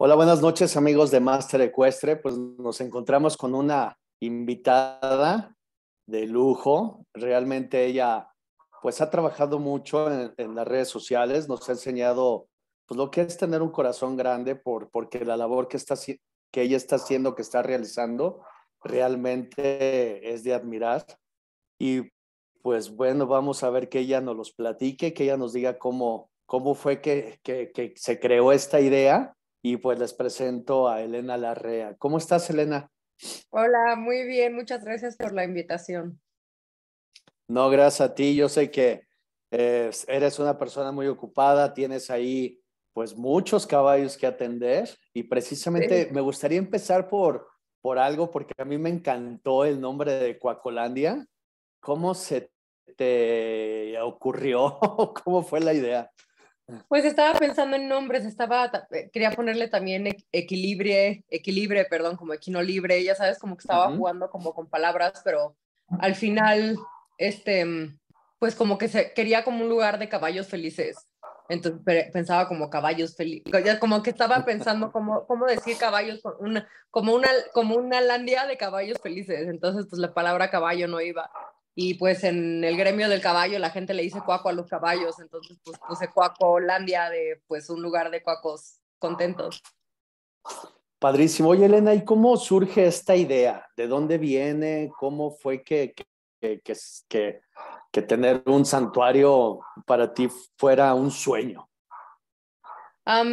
Hola, buenas noches amigos de Master Ecuestre. Pues nos encontramos con una invitada de lujo. Realmente ella pues ha trabajado mucho en, las redes sociales, nos ha enseñado pues lo que es tener un corazón grande por, porque la labor que, está, que ella está haciendo, que está realizando, realmente es de admirar. Y pues bueno, vamos a ver que ella nos los platique, que ella nos diga cómo, cómo fue que, que, que se creó esta idea y pues les presento a Elena Larrea. ¿Cómo estás, Elena? Hola, muy bien, muchas gracias por la invitación. No, gracias a ti. Yo sé que eh, eres una persona muy ocupada, tienes ahí pues muchos caballos que atender y precisamente me gustaría empezar por, por algo porque a mí me encantó el nombre de Coacolandia. ¿Cómo se te ocurrió? ¿Cómo fue la idea? Pues estaba pensando en nombres, estaba, eh, quería ponerle también equilibre, equilibre, perdón, como equino libre ya sabes, como que estaba jugando como con palabras, pero al final, este, mm, pues como que se, quería como un lugar de caballos felices. Entonces pensaba como caballos felices, como que estaba pensando como, cómo decir caballos, como, una, como una landia de caballos felices. Entonces, pues la palabra caballo no iba y pues en el gremio del caballo la gente le dice cuaco a los caballos, entonces pues, puse cuaco Holandia de pues un lugar de cuacos contentos. Padrísimo. Oye, Elena, ¿y cómo surge esta idea? ¿De dónde viene? ¿Cómo fue que, que, que, que, tener un santuario para ti fuera un sueño?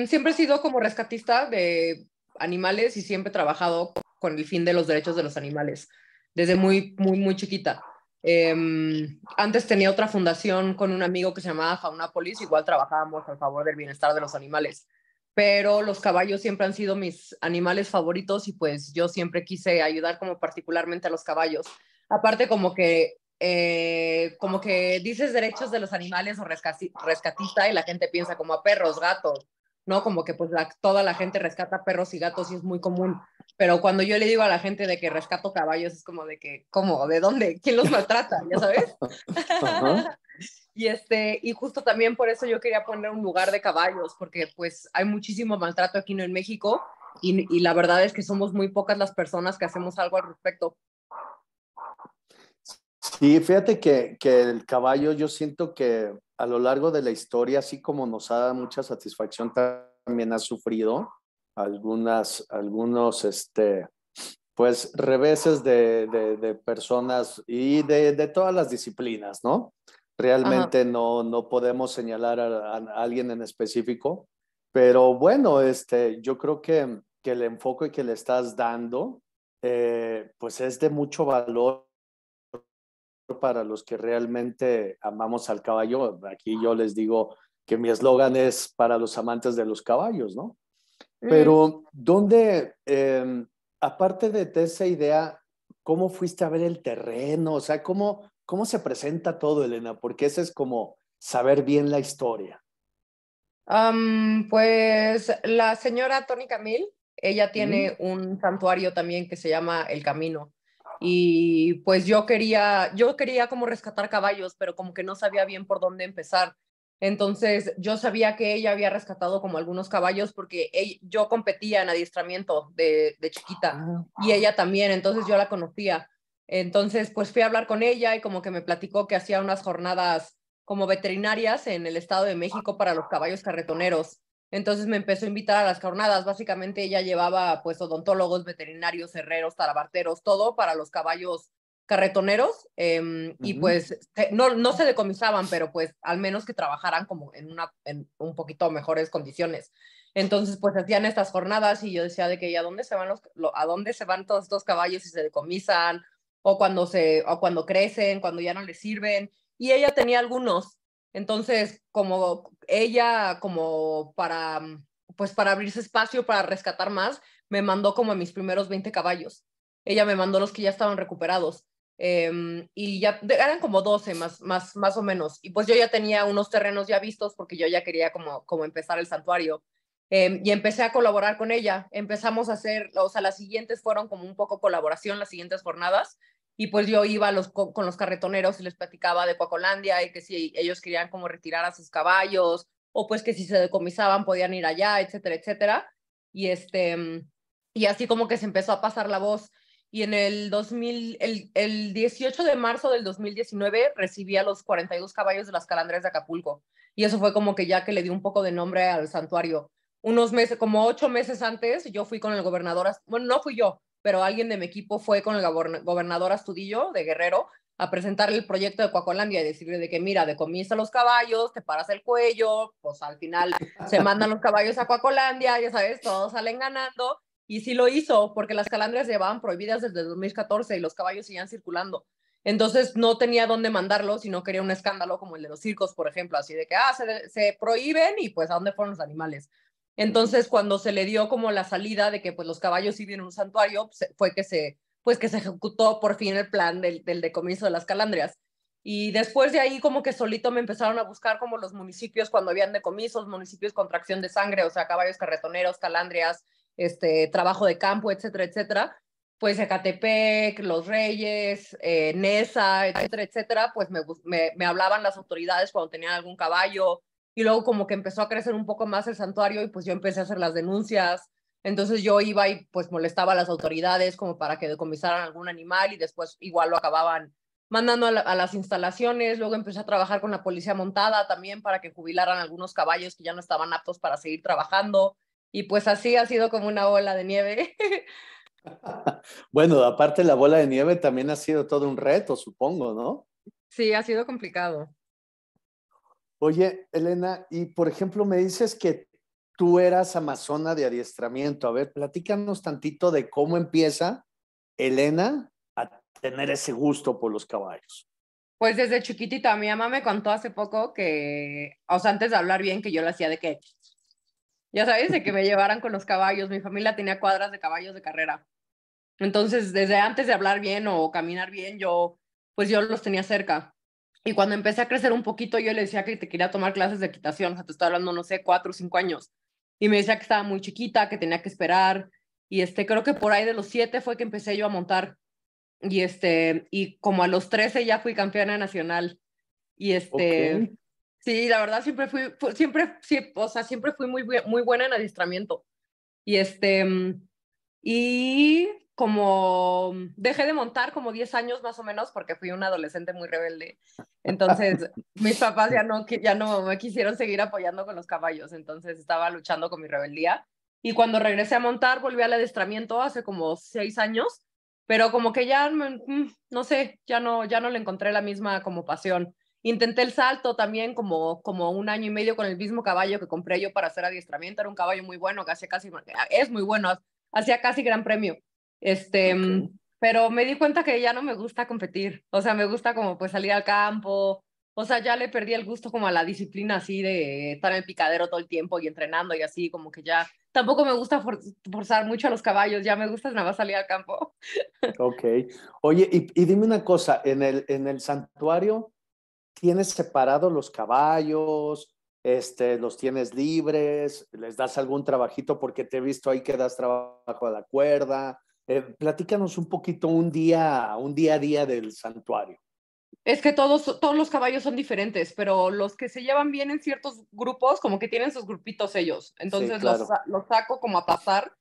siempre he sido como rescatista de animales y siempre he trabajado con el fin de los derechos de los animales, desde muy, muy, muy chiquita. Em, antes tenía otra fundación con un amigo que se llamaba Faunapolis, igual trabajábamos al favor del bienestar de los animales, pero los caballos siempre han sido mis animales favoritos y pues yo siempre quise ayudar como particularmente a los caballos. Aparte como que eh, como que dices derechos de los animales o rescatista y la gente piensa como a perros, gatos, ¿no? Como que pues toda la gente rescata perros y gatos y es muy común pero cuando yo le digo a la gente de que rescato caballos, es como de que, ¿cómo? ¿De dónde? ¿Quién los maltrata? ¿Ya sabes? y, este, y justo también por eso yo quería poner un lugar de caballos, porque pues hay muchísimo maltrato aquí en México y, y la verdad es que somos muy pocas las personas que hacemos algo al respecto. Sí, fíjate que, que, el caballo yo siento que a lo largo de la historia, así como nos ha dado mucha satisfacción, también ha sufrido algunas, algunos, este, pues, reveses de, de, personas y de, de, todas las disciplinas, ¿no? Realmente no, no podemos señalar a, alguien en específico, pero bueno, este, yo creo que, que el enfoque que le estás dando, eh, pues es de mucho valor para los que realmente amamos al caballo. Aquí yo les digo que mi eslogan es para los amantes de los caballos, ¿no? Pero, ¿dónde, em, aparte de, esa idea, cómo fuiste a ver el terreno? O sea, ¿cómo, ¿cómo se presenta todo, Elena? Porque ese es como saber bien la historia. pues la señora Tony Camil, ella tiene un santuario también que se llama El Camino. Y pues yo quería, yo quería como rescatar caballos, pero como que no sabía bien por dónde empezar. Entonces yo sabía que ella había rescatado como algunos caballos porque yo competía en adiestramiento de, de chiquita ah, y ella también, entonces yo la conocía. Entonces pues fui a hablar con ella y como que me platicó que hacía unas jornadas como veterinarias en el Estado de México para los caballos carretoneros. Entonces me empezó a invitar a las jornadas. Básicamente ella llevaba pues odontólogos, veterinarios, herreros, talabarteros, todo para los caballos carretoneros em, y pues no, se decomisaban, pero pues al menos que trabajaran como en, una, en un poquito mejores condiciones. Entonces pues hacían estas jornadas y yo decía de que ¿y a dónde se van los, a dónde se van todos estos caballos y se decomisan o cuando se o cuando crecen, cuando ya no les sirven y ella tenía algunos. Entonces, como ella como para pues para abrirse espacio para rescatar más, me mandó como mis primeros 20 caballos. Ella me mandó los que ya estaban recuperados Em, y ya eran como 12 más, más, más o menos. Y pues yo ya tenía unos terrenos ya vistos porque yo ya quería como, como empezar el santuario. Em, y empecé a colaborar con ella. Empezamos a hacer, o sea, las siguientes fueron como un poco colaboración, las siguientes jornadas. Y pues yo iba los, con, los carretoneros y les platicaba de Coacolandia y que si ellos querían como retirar a sus caballos o pues que si se decomisaban podían ir allá, etcétera, etcétera. Y este, em, y así como que se empezó a pasar la voz y en el 2000, el, el 18 de marzo del 2019 recibí a los 42 caballos de las calandres de Acapulco. Y eso fue como que ya que le dio un poco de nombre al santuario. Unos meses, como ocho meses antes, yo fui con el gobernador, bueno, no fui yo, pero alguien de mi equipo fue con el gobernador Astudillo de Guerrero a presentarle el proyecto de Coacolandia y decirle de que mira, comienza los caballos, te paras el cuello, pues al final se mandan los caballos a Coacolandia, ya sabes, todos salen ganando y sí lo hizo, porque las calandrias llevaban prohibidas desde 2014 y los caballos seguían circulando. Entonces no tenía dónde mandarlos y no quería un escándalo como el de los circos, por ejemplo, así de que, ah, se, prohíben y pues a dónde fueron los animales. Entonces cuando se le dio como la salida de que pues los caballos iban a un santuario, fue que se, pues que se ejecutó por fin el plan del, del decomiso de las calandrias. Y después de ahí como que solito me empezaron a buscar como los municipios cuando habían decomisos, municipios con tracción de sangre, o sea, caballos carretoneros, calandrias, este, trabajo de campo, etcétera, etcétera, pues Ecatepec, Los Reyes, eh, Nesa, etcétera, etcétera, pues me, hablaban las autoridades cuando tenían algún caballo y luego como que empezó a crecer un poco más el santuario y pues yo empecé a hacer las denuncias. Entonces yo iba y pues molestaba a las autoridades como para que decomisaran algún animal y después igual lo acababan mandando a las instalaciones. Luego empecé a trabajar con la policía montada también para que jubilaran algunos caballos que ya no estaban aptos para seguir trabajando y pues así ha sido como una bola de nieve. bueno, aparte la bola de nieve también ha sido todo un reto, supongo, ¿no? Sí, ha sido complicado. Oye, Elena, y por ejemplo, me dices que tú eras amazona de adiestramiento. A ver, platícanos tantito de cómo empieza Elena a tener ese gusto por los caballos. Pues desde chiquitita, mi mamá me contó hace poco que, o sea, antes de hablar bien, que yo lo hacía de que ya sabes, de que me llevaran con los caballos. Mi familia tenía cuadras de caballos de carrera. Entonces, desde antes de hablar bien o caminar bien, yo, pues yo los tenía cerca. Y cuando empecé a crecer un poquito, yo le decía que te quería tomar clases de equitación. O sea, te estaba hablando, no sé, cuatro o cinco años. Y me decía que estaba muy chiquita, que tenía que esperar. Y este, creo que por ahí de los siete fue que empecé yo a montar. Y este, y como a los trece ya fui campeona nacional. Y este, Sí, la verdad siempre fui, siempre, o sea, siempre fui muy, muy buena en adiestramiento. Y este, mm, y como mm, dejé de montar como 10 años más o menos porque fui una adolescente muy rebelde. Entonces, mis papás ya no, ya no me quisieron seguir apoyando con los caballos, entonces estaba luchando con mi rebeldía. Y cuando regresé a montar, volví al adiestramiento hace como 6 años, pero como que ya, mm, no sé, ya no, ya no le encontré la misma como pasión. Intenté el salto también como, como un año y medio con el mismo caballo que compré yo para hacer adiestramiento. Era un caballo muy bueno, que hacía casi, es muy bueno, hacía casi gran premio. Este, Pero me di cuenta que ya no me gusta competir. O sea, me gusta como pues salir al campo. O sea, ya le perdí el gusto como a la disciplina así de estar en el picadero todo el tiempo y entrenando y así, como que ya tampoco me gusta forzar mucho a los caballos, ya me gusta nada más salir al campo. Ok. Oye, y, dime una cosa, en el, en el santuario, tienes separados los caballos, este, los tienes libres, les das algún trabajito porque te he visto ahí que das trabajo a la cuerda. Eh, platícanos un poquito un día, un día a día del santuario. Es que todos, todos los caballos son diferentes, pero los que se llevan bien en ciertos grupos, como que tienen sus grupitos ellos. Entonces los, saco como a pasar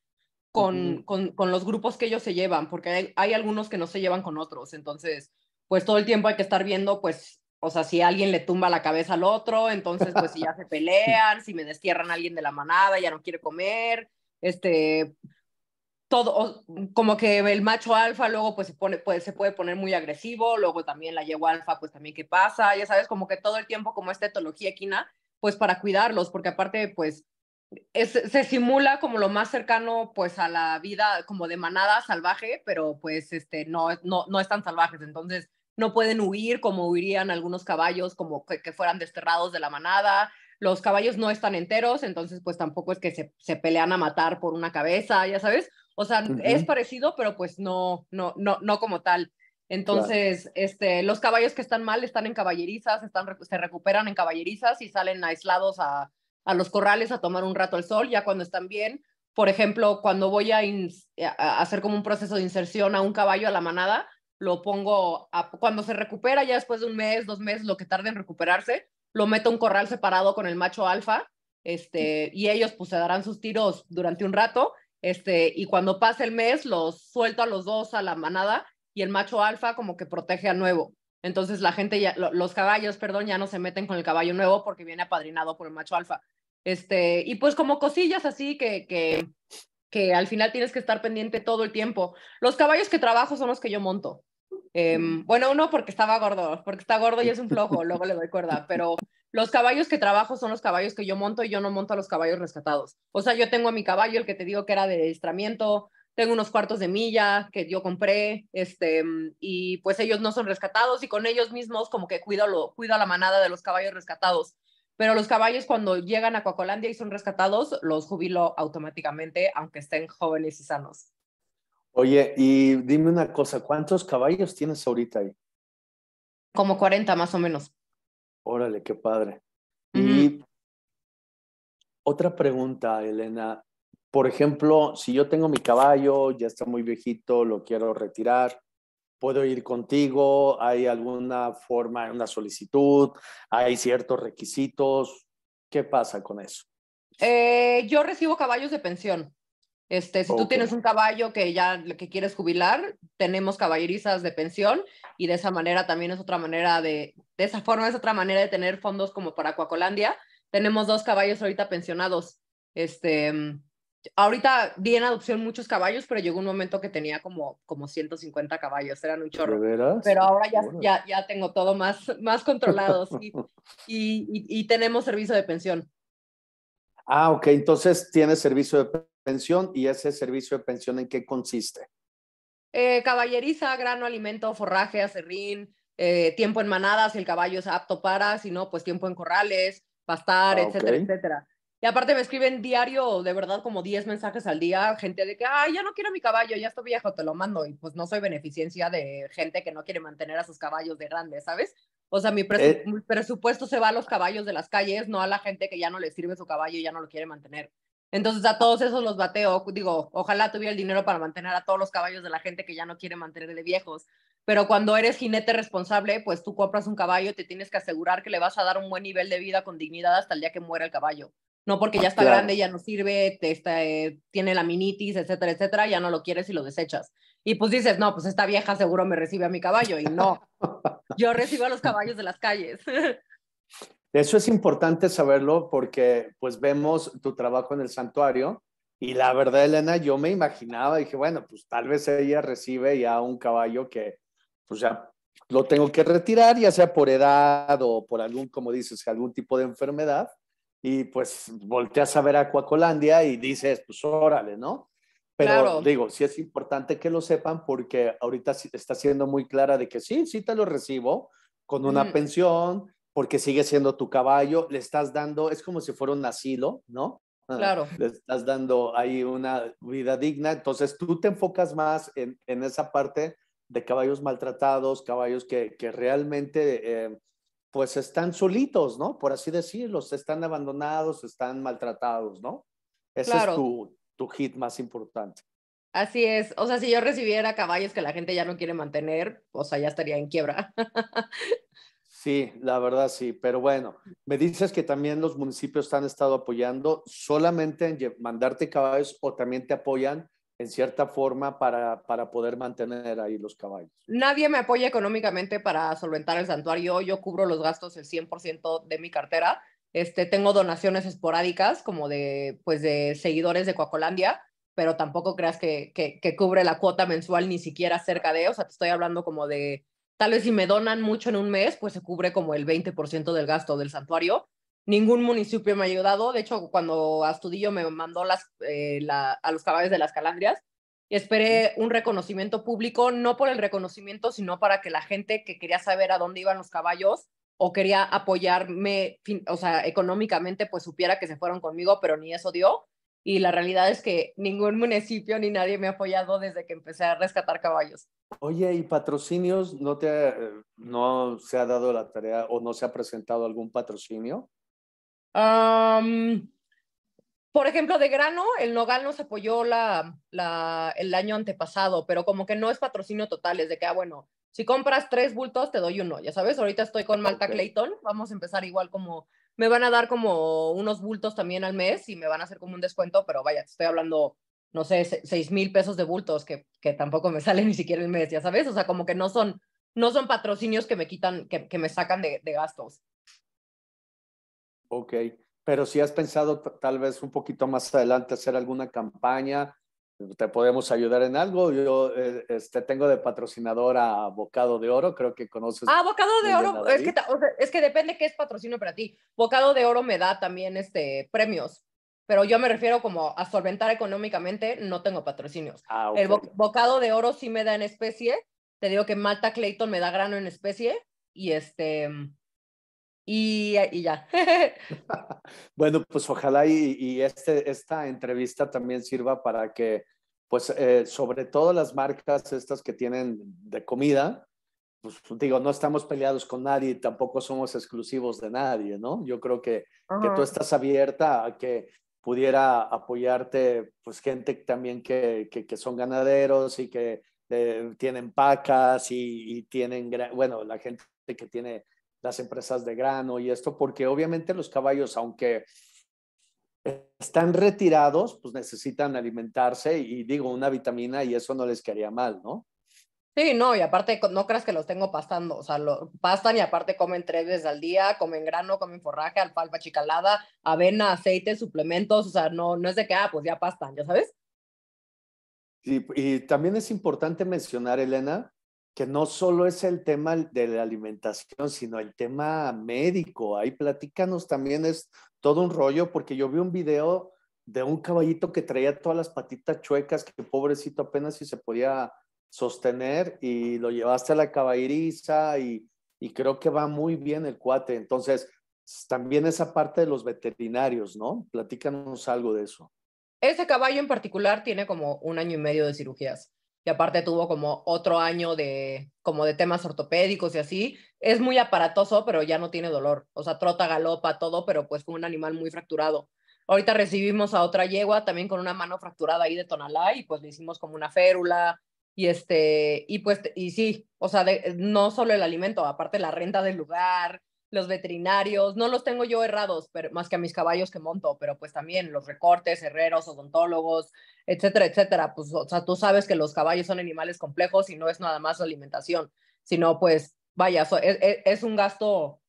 con, con, los grupos que ellos se llevan, porque hay algunos que no se llevan con otros. Entonces, pues todo el tiempo hay que estar viendo, pues, o sea, si alguien le tumba la cabeza al otro, entonces pues si ya se pelean, si me destierran a alguien de la manada, ya no quiere comer, este, todo, como que el macho alfa luego pues se, pone, pues se puede poner muy agresivo, luego también la yegua alfa pues también qué pasa, ya sabes, como que todo el tiempo como esta etología equina, pues para cuidarlos, porque aparte pues se simula como lo más cercano pues a la vida como de manada salvaje, pero pues este no, no, no es tan salvajes, entonces no pueden huir como huirían algunos caballos, como que, fueran desterrados de la manada. Los caballos no están enteros, entonces pues tampoco es que se, se pelean a matar por una cabeza, ya sabes. O sea, es parecido, pero pues no, no, no, no como tal. Entonces, este, los caballos que están mal están en caballerizas, están, se recuperan en caballerizas y salen aislados a, los corrales a tomar un rato al sol, ya cuando están bien. Por ejemplo, cuando voy a hacer como un proceso de inserción a un caballo a la manada, lo pongo cuando se recupera ya después de un mes, dos meses, lo que tarde en recuperarse, lo meto a un corral separado con el macho alfa, este, y ellos pues se darán sus tiros durante un rato, este, y cuando pase el mes los suelto a los dos a la manada y el macho alfa como que protege al nuevo. Entonces la gente ya, los caballos, perdón, ya no se meten con el caballo nuevo porque viene apadrinado por el macho alfa. Este, y pues como cosillas así que, que, que al final tienes que estar pendiente todo el tiempo. Los caballos que trabajo son los que yo monto. Em, bueno, uno porque estaba gordo, porque está gordo y es un flojo, luego le doy cuerda, pero los caballos que trabajo son los caballos que yo monto y yo no monto a los caballos rescatados. O sea, yo tengo a mi caballo, el que te digo que era de adiestramiento, tengo unos cuartos de milla que yo compré, este, y pues ellos no son rescatados y con ellos mismos como que cuido, lo, cuido a la manada de los caballos rescatados. Pero los caballos cuando llegan a Coacolandia y son rescatados, los jubilo automáticamente, aunque estén jóvenes y sanos. Oye, y dime una cosa, ¿cuántos caballos tienes ahorita ahí? Como 40 más o menos. Órale, qué padre. Y otra pregunta, Elena. Por ejemplo, si yo tengo mi caballo, ya está muy viejito, lo quiero retirar, puedo ir contigo, hay alguna forma, una solicitud, hay ciertos requisitos. ¿Qué pasa con eso? Eh, yo recibo caballos de pensión. Este, si tú tienes un caballo que ya que quieres jubilar, tenemos caballerizas de pensión y de esa manera también es otra manera de, de esa forma es otra manera de tener fondos como para Coacolandia. Tenemos dos caballos ahorita pensionados. Este, mm, ahorita di en adopción muchos caballos, pero llegó un momento que tenía como, como 150 caballos, eran un chorro. Pero ahora ya, ya, ya, tengo todo más, más controlado y, y, tenemos servicio de pensión. Ah, ok, entonces tienes servicio de pensión y ese servicio de pensión en qué consiste? Eh, caballeriza, grano, alimento, forraje, acerrín, eh, tiempo en manadas, si el caballo es apto para, si no, pues tiempo en corrales, pastar, ah, etcétera, etcétera. Y aparte me escriben diario, de verdad, como 10 mensajes al día, gente de que, ay, ya no quiero mi caballo, ya estoy viejo, te lo mando. Y pues no soy beneficencia de gente que no quiere mantener a sus caballos de grande, ¿sabes? O sea, mi, eh. presupuesto se va a los caballos de las calles, no a la gente que ya no le sirve su caballo y ya no lo quiere mantener. Entonces a todos esos los bateo, digo, ojalá tuviera el dinero para mantener a todos los caballos de la gente que ya no quiere mantener de viejos, pero cuando eres jinete responsable, pues tú compras un caballo, te tienes que asegurar que le vas a dar un buen nivel de vida con dignidad hasta el día que muera el caballo. No porque ya está grande, ya no sirve, te está, eh, tiene la minitis, etcétera, etcétera, ya no lo quieres y lo desechas. Y pues dices, no, pues esta vieja seguro me recibe a mi caballo. Y no, yo recibo a los caballos de las calles. Eso es importante saberlo porque pues vemos tu trabajo en el santuario y la verdad, Elena, yo me imaginaba, dije, bueno, pues tal vez ella recibe ya un caballo que pues ya lo tengo que retirar, ya sea por edad o por algún, como dices, algún tipo de enfermedad. Y pues volteas a ver a Coacolandia y dices, pues órale, ¿no? Pero digo, sí es importante que lo sepan porque ahorita está siendo muy clara de que sí, sí te lo recibo con una pensión, porque sigue siendo tu caballo, le estás dando, es como si fuera un asilo, ¿no? Ah, claro. Le estás dando ahí una vida digna, entonces tú te enfocas más en, en esa parte de caballos maltratados, caballos que, que realmente eh, pues están solitos, ¿no? Por así decirlo, están abandonados, están maltratados, ¿no? Ese es tu, tu hit más importante. Así es. O sea, si yo recibiera caballos que la gente ya no quiere mantener, o sea, ya estaría en quiebra. Sí, la verdad sí, pero bueno, me dices que también los municipios han estado apoyando solamente en mandarte caballos o también te apoyan en cierta forma para, para, poder mantener ahí los caballos. Nadie me apoya económicamente para solventar el santuario, yo cubro los gastos el 100% de mi cartera, este, tengo donaciones esporádicas como de, pues de seguidores de Coacolandia, pero tampoco creas que, que, que cubre la cuota mensual ni siquiera cerca de, o sea, te estoy hablando como de Tal vez si me donan mucho en un mes, pues se cubre como el 20% del gasto del santuario. Ningún municipio me ha ayudado. De hecho, cuando Astudillo me mandó las, eh, a los caballos de las Calandrias, esperé un reconocimiento público, no por el reconocimiento, sino para que la gente que quería saber a dónde iban los caballos o quería apoyarme, o sea, económicamente, pues supiera que se fueron conmigo, pero ni eso dio y la realidad es que ningún municipio ni nadie me ha apoyado desde que empecé a rescatar caballos. Oye, ¿y patrocinios no te eh, no se ha dado la tarea o no se ha presentado algún patrocinio? por ejemplo, de grano, el Nogal nos apoyó la, el año antepasado, pero como que no es patrocinio total, es de que, ah, bueno, si compras tres bultos, te doy uno, ya sabes, ahorita estoy con Malta Clayton, vamos a empezar igual como me van a dar como unos bultos también al mes y me van a hacer como un descuento, pero vaya, te estoy hablando, no sé, seis mil pesos de bultos que, que tampoco me salen ni siquiera el mes, ya sabes, o sea, como que no son, no son patrocinios que me quitan, que, que me sacan de, de, gastos. Ok, pero si has pensado tal vez un poquito más adelante hacer alguna campaña te podemos ayudar en algo. Yo eh, este, tengo de patrocinador a Bocado de Oro, creo que conoces. Ah, Bocado de Oro, es que, es que depende qué es patrocinio para ti. Bocado de Oro me da también este, premios, pero yo me refiero como a solventar económicamente, no tengo patrocinios. Ah, El Bocado de Oro sí me da en especie, te digo que Malta Clayton me da grano en especie y este y, y ya. bueno, pues ojalá y, y este, esta entrevista también sirva para que, pues, eh, sobre todo las marcas estas que tienen de comida, pues digo, no estamos peleados con nadie, tampoco somos exclusivos de nadie, ¿no? Yo creo que, que tú estás abierta a que pudiera apoyarte, pues gente también que, que, que son ganaderos y que eh, tienen pacas y, y, tienen, bueno, la gente que tiene las empresas de grano y esto, porque obviamente los caballos, aunque están retirados, pues necesitan alimentarse y digo, una vitamina y eso no les quedaría mal, ¿no? Sí, no, y aparte no creas que los tengo pastando, o sea, lo, pastan y aparte comen tres veces al día, comen grano, comen forraje, alfalfa chicalada, avena, aceite, suplementos, o sea, no, no es de que, ah, pues ya pastan, ya sabes. Y, y también es importante mencionar, Elena, que no solo es el tema de la alimentación, sino el tema médico. Ahí platícanos también, es todo un rollo, porque yo vi un video de un caballito que traía todas las patitas chuecas, que pobrecito apenas si se podía sostener, y lo llevaste a la caballeriza, y, y creo que va muy bien el cuate. Entonces, también esa parte de los veterinarios, ¿no? Platícanos algo de eso. Ese caballo en particular tiene como un año y medio de cirugías y aparte tuvo como otro año de, como de temas ortopédicos y así. Es muy aparatoso, pero ya no tiene dolor. O sea, trota, galopa, todo, pero pues fue un animal muy fracturado. Ahorita recibimos a otra yegua también con una mano fracturada ahí de tonalá y pues le hicimos como una férula y este, y pues, y sí, o sea, no solo el alimento, aparte la renta del lugar, los veterinarios, no los tengo yo errados, más que a mis caballos que monto, pero pues también los recortes, herreros, odontólogos, etcétera, etcétera. Pues, o sea, tú sabes que los caballos son animales complejos y no es nada más alimentación, sino pues, vaya, e, e, es, un gasto.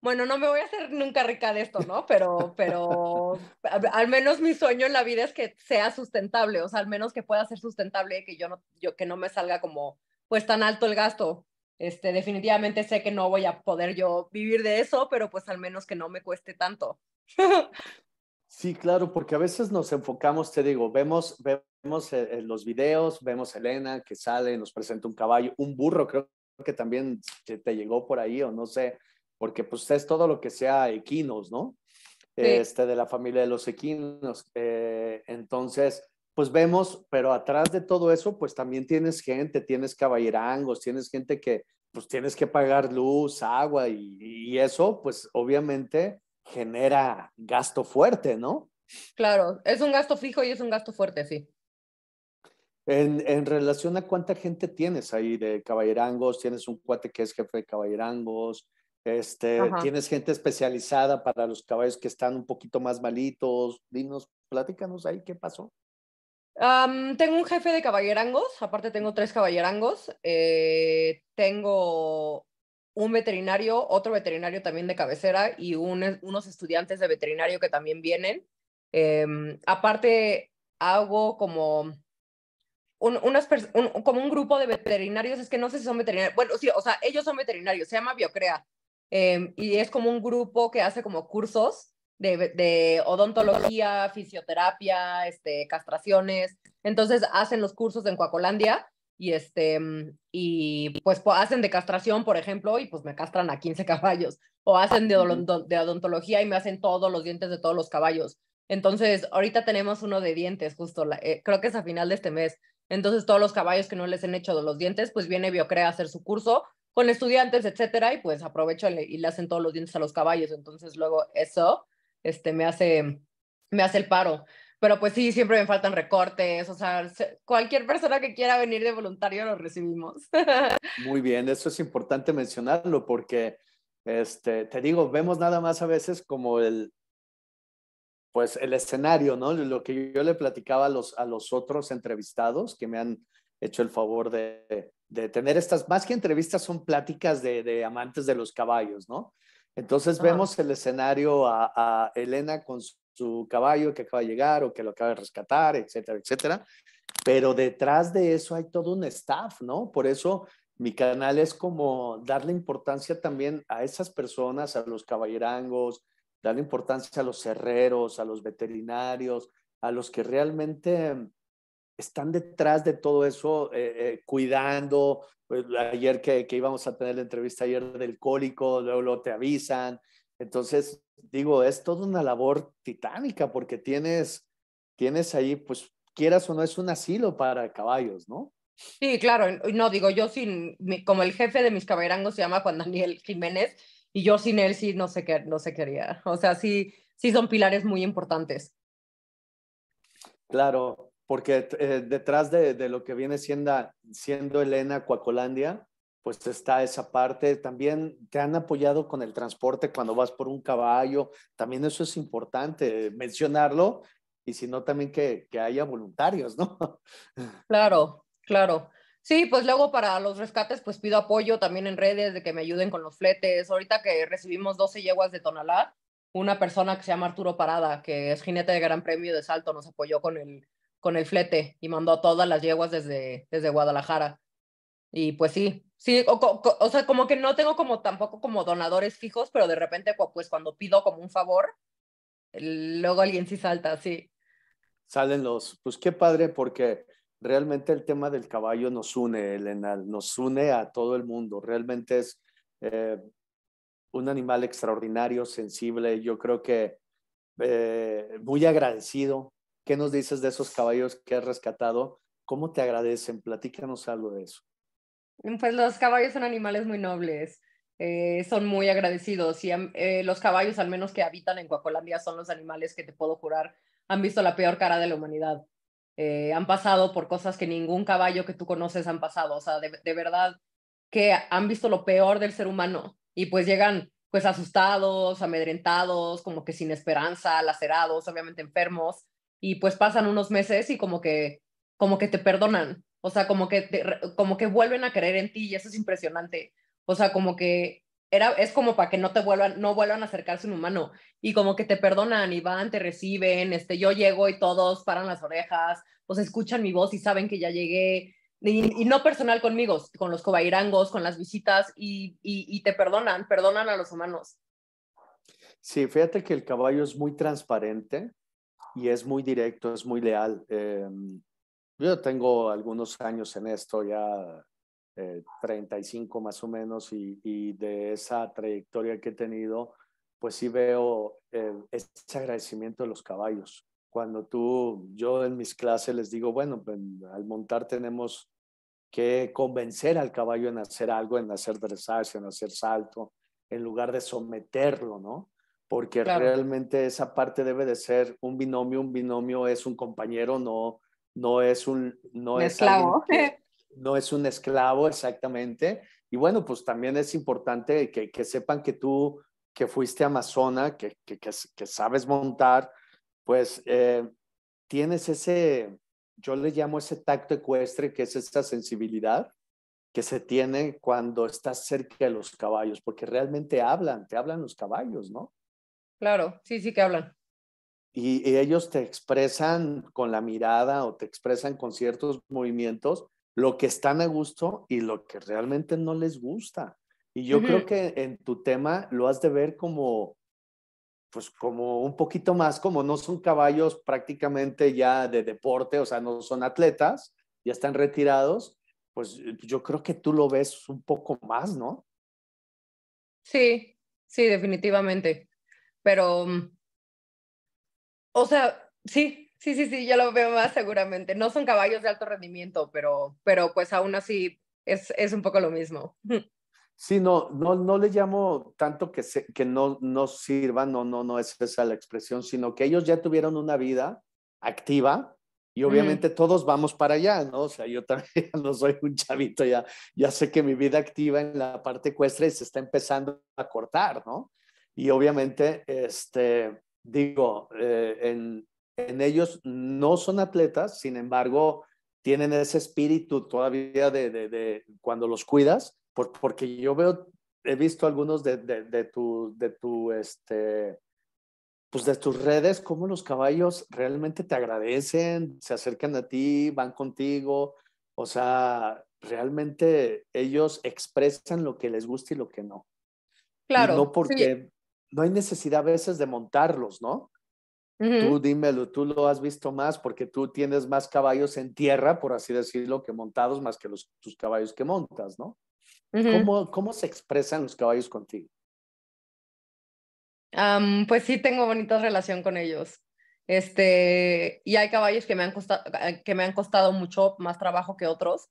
Bueno, no me voy a hacer nunca rica de esto, ¿no? Pero, pero al menos mi sueño en la vida es que sea sustentable, o sea, al menos que pueda ser sustentable, que yo no, yo, que no me salga como, pues tan alto el gasto. Este, definitivamente sé que no voy a poder yo vivir de eso, pero pues al menos que no me cueste tanto. Sí, claro, porque a veces nos enfocamos, te digo, vemos, vemos eh, eh, los videos, vemos a Elena que sale, nos presenta un caballo, un burro, creo que también te llegó por ahí o no sé, porque pues es todo lo que sea equinos, ¿no? Este, de la familia de los equinos. Eh, entonces, pues vemos, pero atrás de todo eso, pues también tienes gente, tienes caballerangos, tienes gente que, pues tienes que pagar luz, agua y, eso, pues obviamente genera gasto fuerte, ¿no? Claro, es un gasto fijo y es un gasto fuerte, sí. En, relación a cuánta gente tienes ahí de caballerangos, tienes un cuate que es jefe de caballerangos, este, tienes gente especializada para los caballos que están un poquito más malitos, dinos, platícanos ahí qué pasó tengo un jefe de caballerangos, aparte tengo tres caballerangos, eh, tengo un veterinario, otro veterinario también de cabecera y unos estudiantes de veterinario que también vienen. Em, aparte, hago como un, como un grupo de veterinarios, es que no sé si son veterinarios, bueno, sí, o sea, ellos son veterinarios, se llama Biocrea, em, y es como un grupo que hace como cursos de, odontología, fisioterapia, este, castraciones. Entonces hacen los cursos en Coacolandia y, este, mm, y pues hacen de castración, por ejemplo, y pues me castran a 15 caballos. O hacen de, de odontología y me hacen todos los dientes de todos los caballos. Entonces, ahorita tenemos uno de dientes, justo, eh, creo que es a final de este mes. Entonces, todos los caballos que no les han hecho los dientes, pues viene Biocrea a hacer su curso con estudiantes, etcétera, y pues aprovecho y le hacen todos los dientes a los caballos. Entonces, luego eso este, me, hace, me hace el paro. Pero pues sí, siempre me faltan recortes, o sea, cualquier persona que quiera venir de voluntario lo recibimos. Muy bien, eso es importante mencionarlo porque, este, te digo, vemos nada más a veces como el, pues el escenario, ¿no? Lo que yo le platicaba a los, a los otros entrevistados que me han hecho el favor de, de tener estas, más que entrevistas, son pláticas de, de amantes de los caballos, ¿no? Entonces ah. vemos el escenario a, a, Elena con su caballo que acaba de llegar o que lo acaba de rescatar, etcétera, etcétera. Pero detrás de eso hay todo un staff, ¿no? Por eso mi canal es como darle importancia también a esas personas, a los caballerangos, darle importancia a los herreros, a los veterinarios, a los que realmente están detrás de todo eso, eh, eh, cuidando. Pues, ayer que, íbamos a tener la entrevista ayer del cólico, luego lo te avisan. Entonces, digo, es toda una labor titánica porque tienes, tienes ahí, pues quieras o no, es un asilo para caballos, ¿no? Sí, claro, no digo yo sin, como el jefe de mis caballerangos se llama Juan Daniel Jiménez y yo sin él sí no sé qué, no sé qué haría. O sea, sí, sí son pilares muy importantes. Claro, porque eh, detrás de, lo que viene siendo, siendo Elena Coacolandia, pues está esa parte. También te han apoyado con el transporte cuando vas por un caballo. También eso es importante mencionarlo y si no, también que, que haya voluntarios, ¿no? Claro, claro. Sí, pues luego para los rescates, pues pido apoyo también en redes de que me ayuden con los fletes. Ahorita que recibimos 12 yeguas de Tonalá, una persona que se llama Arturo Parada, que es jinete de Gran Premio de Salto, nos apoyó con el, con el flete y mandó todas las yeguas desde, desde Guadalajara. Y pues sí, sí, o, sea, como que no tengo como tampoco como donadores fijos, pero de repente pues cuando pido como un favor, luego alguien sí salta, sí. Salen los, pues qué padre porque realmente el tema del caballo nos une, Elena, nos une a todo el mundo, realmente es eh, un animal extraordinario, sensible, yo creo que eh, muy agradecido ¿Qué nos dices de esos caballos que has rescatado? ¿Cómo te agradecen? Platícanos algo de eso. Mm, pues los caballos son animales muy nobles, eh, son muy agradecidos y eh, los caballos, al menos que habitan en Coacolandia, son los animales que te puedo jurar han visto la peor cara de la humanidad. Eh, han pasado por cosas que ningún caballo que tú conoces han pasado, o sea, de, de verdad que han visto lo peor del ser humano y pues llegan pues asustados, amedrentados, como que sin esperanza, lacerados, obviamente enfermos, y pues pasan unos meses y como que, como que te perdonan, o sea, como que, como que vuelven a creer en ti y eso es impresionante, o sea, como que era, es como para que no te vuelvan, no vuelvan a acercarse un humano y como que te perdonan y van, te reciben, este, yo llego y todos paran las orejas, o pues, escuchan mi voz y saben que ya llegué, y, no personal conmigo, con los cobairangos, con las visitas, y, y, y, te perdonan, perdonan a los humanos. Sí, fíjate que el caballo es muy transparente y es muy directo, es muy leal. Em, yo tengo algunos años en esto, ya 35 eh, más o menos, y, de esa trayectoria que he tenido, pues sí veo eh, ese agradecimiento de los caballos. Cuando tú, yo en mis clases les digo, bueno, al montar tenemos que convencer al caballo en hacer algo, en hacer dressage, en hacer salto, en lugar de someterlo, ¿no? porque realmente esa parte debe de ser un binomio, un binomio es un compañero, no, no es un... No esclavo. no es un esclavo, exactamente. Y bueno, pues también es importante que, que sepan que tú, que fuiste amazona, que, que, sabes montar, pues eh, tienes ese, yo le llamo ese tacto ecuestre, que es esa sensibilidad que se tiene cuando estás cerca de los caballos, porque realmente hablan, te hablan los caballos, ¿no? Claro, sí, sí que hablan. Y, ellos te expresan con la mirada o te expresan con ciertos movimientos lo que están a gusto y lo que realmente no les gusta. Y yo creo que en tu tema lo has de ver como, pues como un poquito más, como no son caballos prácticamente ya de deporte, o sea, no son atletas, ya están retirados, pues eh, yo creo que tú lo ves un poco más, ¿no? Sí, sí, definitivamente. Pero, mm, o sea, sí, sí, sí, sí, yo lo veo más seguramente. No son caballos de alto rendimiento, pero, pero pues aún así es, un poco lo mismo. Sí, no, no, le llamo tanto que, se, que no, no sirvan, no, no, no es esa la expresión, sino que ellos ya tuvieron una vida activa, y obviamente todos vamos para allá, ¿no? O sea, yo también no soy un chavito, ya, ya sé que mi vida activa en la parte ecuestre se está empezando a cortar, ¿no? Y obviamente, este, digo, eh, en, en, ellos no son atletas, sin embargo, tienen ese espíritu todavía de, de, de cuando los cuidas, porque yo veo, he visto algunos de, de, tu, de tu, este, pues de tus redes, cómo los caballos realmente te agradecen, se acercan a ti, van contigo, o sea, realmente ellos expresan lo que les gusta y lo que no. Claro. no porque, no hay necesidad a veces de montarlos, ¿no? Tú dímelo, tú lo has visto más porque tú tienes más caballos en tierra, por así decirlo, que montados más que los, tus caballos que montas, ¿no? ¿Cómo, se expresan los caballos contigo? pues sí, tengo bonita relación con ellos. Este, y hay caballos que me, han costado, que me han costado mucho más trabajo que otros.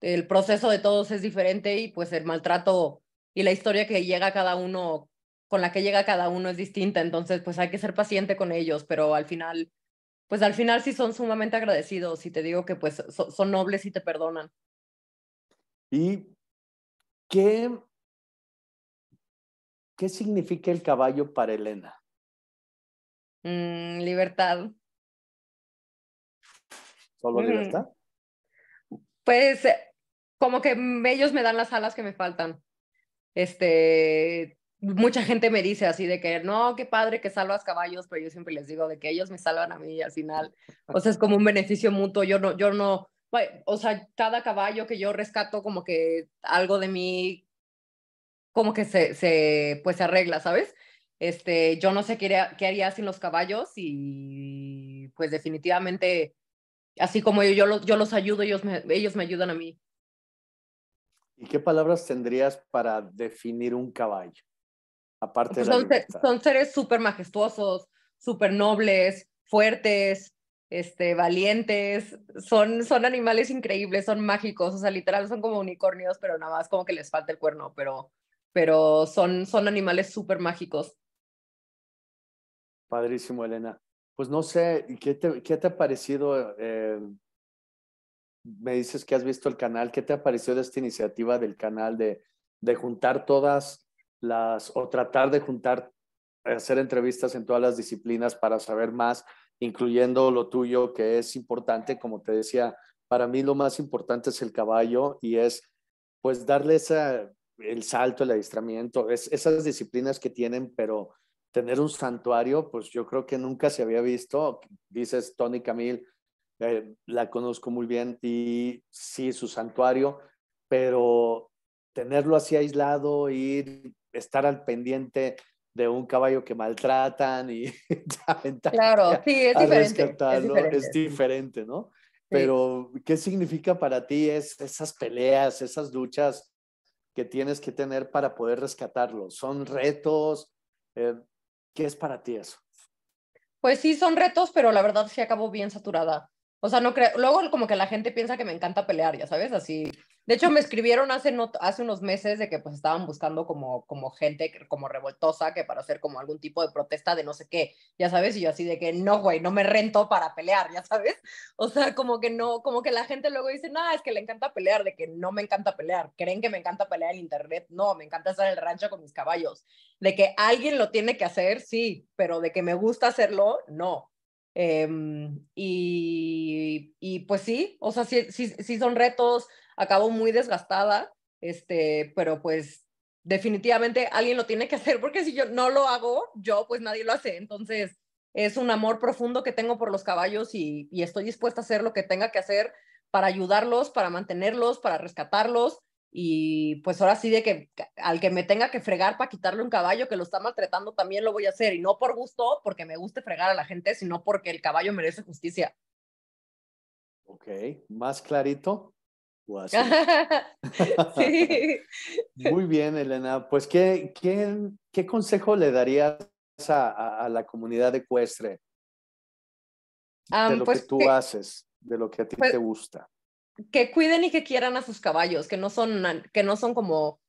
El proceso de todos es diferente y pues el maltrato y la historia que llega cada uno con la que llega cada uno es distinta, entonces pues hay que ser paciente con ellos, pero al final, pues al final sí son sumamente agradecidos y te digo que pues son nobles y te perdonan. ¿Y qué, qué significa el caballo para Elena? Mm, libertad. ¿Solo mm. libertad? Pues eh, como que ellos me dan las alas que me faltan. Este, mucha gente me dice así de que, no, qué padre que salvas caballos, pero yo siempre les digo de que ellos me salvan a mí al final. O sea, es como un beneficio mutuo. Yo no, yo no, o sea, cada caballo que yo rescato como que algo de mí, como que se, se pues se arregla, ¿sabes? Este, yo no sé qué haría, qué haría sin los caballos y pues definitivamente, así como yo, los, yo los ayudo, ellos ellos me ayudan a mí. ¿Y qué palabras tendrías para definir un caballo? Pues son, seres súper majestuosos, súper nobles, fuertes, este, valientes. Son, son animales increíbles, son mágicos. O sea, literal, son como unicornios, pero nada más como que les falta el cuerno. Pero, pero son, son animales súper mágicos. Padrísimo, Elena. Pues no sé, ¿qué te, qué te ha parecido? Eh, me dices que has visto el canal. ¿Qué te ha parecido de esta iniciativa del canal de, de juntar todas las o tratar de juntar, hacer entrevistas en todas las disciplinas para saber más, incluyendo lo tuyo, que es importante, como te decía, para mí lo más importante es el caballo y es pues darle esa, el salto, el adiestramiento, es, esas disciplinas que tienen, pero tener un santuario, pues yo creo que nunca se había visto. Dices Tony Camil, eh, la conozco muy bien y sí, su santuario, pero tenerlo así aislado, ir estar al pendiente de un caballo que maltratan y claro, sí, es diferente, es diferente, ¿no? Pero, ¿qué significa para ti esas peleas, esas luchas que tienes que tener para poder rescatarlo? ¿Son retos? Eh, ¿Qué es para ti eso? Pues sí, son retos, pero la verdad sí acabo bien saturada. O sea, no creo. Luego, como que la gente piensa que me encanta pelear, ya sabes, así. De hecho, me escribieron hace, hace unos meses de que pues estaban buscando como, como gente como revoltosa que para hacer como algún tipo de protesta de no sé qué, ya sabes, y yo así de que no, güey, no me rento para pelear, ya sabes. O sea, como que no, como que la gente luego dice, no, es que le encanta pelear, de que no me encanta pelear, creen que me encanta pelear en internet, no, me encanta estar en el rancho con mis caballos, de que alguien lo tiene que hacer, sí, pero de que me gusta hacerlo, no. Em, y, pues sí, o sea, sí, sí, sí son retos, acabo muy desgastada, este, pero pues definitivamente alguien lo tiene que hacer porque si yo no lo hago, yo pues nadie lo hace. Entonces es un amor profundo que tengo por los caballos y, y estoy dispuesta a hacer lo que tenga que hacer para ayudarlos, para mantenerlos, para rescatarlos. Y pues ahora sí de que al que me tenga que fregar para quitarle un caballo que lo está maltratando también lo voy a hacer. Y no por gusto, porque me guste fregar a la gente, sino porque el caballo merece justicia. Ok, más clarito. Muy bien, Elena. Pues, ¿qué, consejo le darías a, la comunidad ecuestre de lo pues que tú haces, de lo que a ti pues te gusta? Que cuiden y que quieran a sus caballos, que no son, que no son como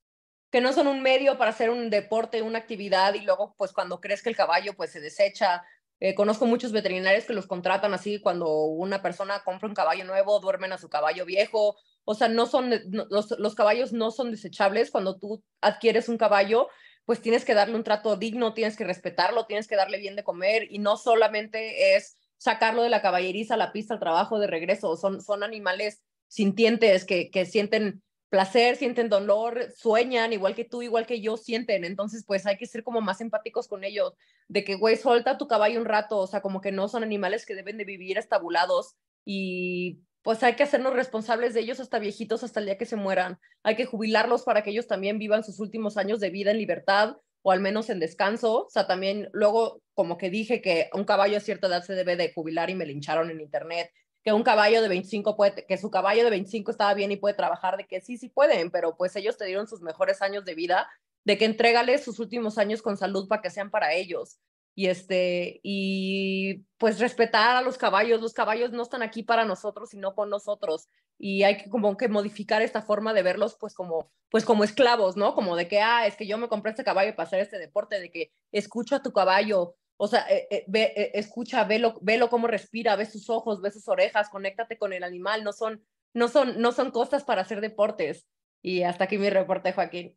que no son un medio para hacer un deporte, una actividad y luego pues cuando que el caballo pues se desecha eh, conozco muchos veterinarios que los contratan así cuando una persona compra un caballo nuevo, duermen a su caballo viejo. O sea, no son, los, caballos no son desechables. Cuando tú adquieres un caballo, pues tienes que darle un trato digno, tienes que respetarlo, tienes que darle bien de comer y no solamente es sacarlo de la caballeriza a la pista al trabajo de regreso. Son, son animales sintientes que, que sienten placer, sienten dolor, sueñan, igual que tú, igual que yo, sienten. Entonces, pues hay que ser como más empáticos con ellos, de que, güey, suelta tu caballo un rato, o sea, como que no son animales que deben de vivir estabulados y pues hay que hacernos responsables de ellos hasta viejitos, hasta el día que se mueran. Hay que jubilarlos para que ellos también vivan sus últimos años de vida en libertad o al menos en descanso. O sea, también luego, como que dije que un caballo a cierta edad se debe de jubilar y me lincharon en internet que un caballo de 25 puede, que su caballo de 25 estaba bien y puede trabajar, de que sí, sí pueden, pero pues ellos te dieron sus mejores años de vida, de que entrégales sus últimos años con salud para que sean para ellos. Y este, y pues respetar a los caballos, los caballos no están aquí para nosotros, sino con nosotros. Y hay que como que modificar esta forma de verlos pues como, pues como esclavos, ¿no? Como de que, ah, es que yo me compré este caballo para hacer este deporte, de que escucho a tu caballo, o sea, eh, eh, ve, eh, escucha, velo, cómo respira, ve sus ojos, ve sus orejas, conéctate con el animal, no son, no son, no son cosas para hacer deportes. Y hasta aquí mi reporte, Joaquín.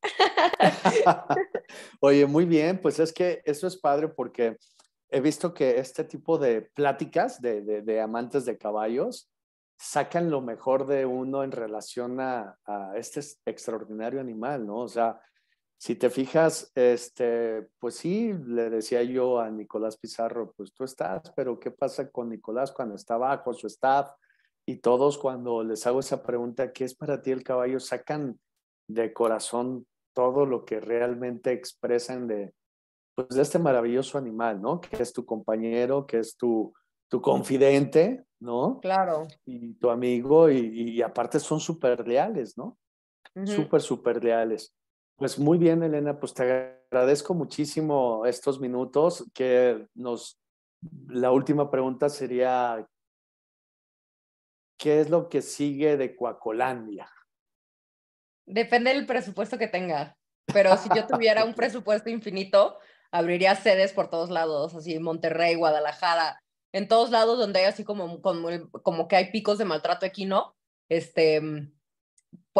Oye, muy bien, pues es que eso es padre porque he visto que este tipo de pláticas de, de, amantes de caballos sacan lo mejor de uno en relación a, a este extraordinario animal, ¿no? O sea, si te fijas, este, pues sí, le decía yo a Nicolás Pizarro, pues tú estás, pero ¿qué pasa con Nicolás cuando está abajo, su staff y todos cuando les hago esa pregunta, ¿qué es para ti el caballo? Sacan de corazón todo lo que realmente expresan de, pues, este maravilloso animal, ¿no? Que es tu compañero, que es tu, tu confidente, ¿no? Claro. Y tu amigo, y, aparte son súper leales, ¿no? Súper, súper leales. Pues muy bien, Elena, pues te agradezco muchísimo estos minutos que nos... La última pregunta sería, ¿qué es lo que sigue de Coacolandia? Depende del presupuesto que tenga, pero si yo tuviera un presupuesto infinito, abriría sedes por todos lados, así Monterrey, Guadalajara, en todos lados donde hay así como, como que hay picos de maltrato equino, este,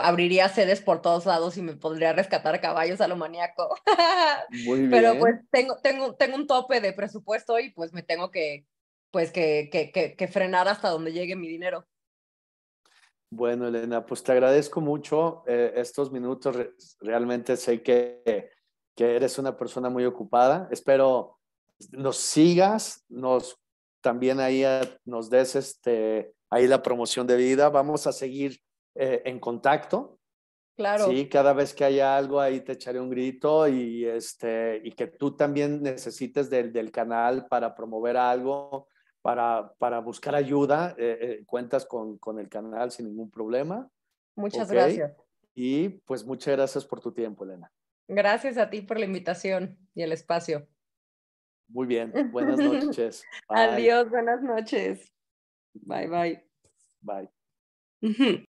abriría sedes por todos lados y me podría rescatar caballos a lo maníaco. Muy bien. Pero pues tengo, tengo, tengo un tope de presupuesto y pues me tengo que, pues que, que, que, frenar hasta donde llegue mi dinero. Bueno, Elena, pues te agradezco mucho eh, estos minutos. Realmente sé que, que eres una persona muy ocupada. Espero nos sigas, nos también ahí nos des este, ahí la promoción de vida. Vamos a seguir eh, en contacto. Claro. Sí, cada vez que haya algo ahí te echaré un grito y, este, y que tú también necesites del, canal para promover algo, para, para buscar ayuda, eh, eh, cuentas con, el canal sin ningún problema. Muchas gracias. Y pues muchas gracias por tu tiempo, Elena. Gracias a ti por la invitación y el espacio. Muy bien, buenas noches. Adiós, buenas noches. Bye, bye. Bye.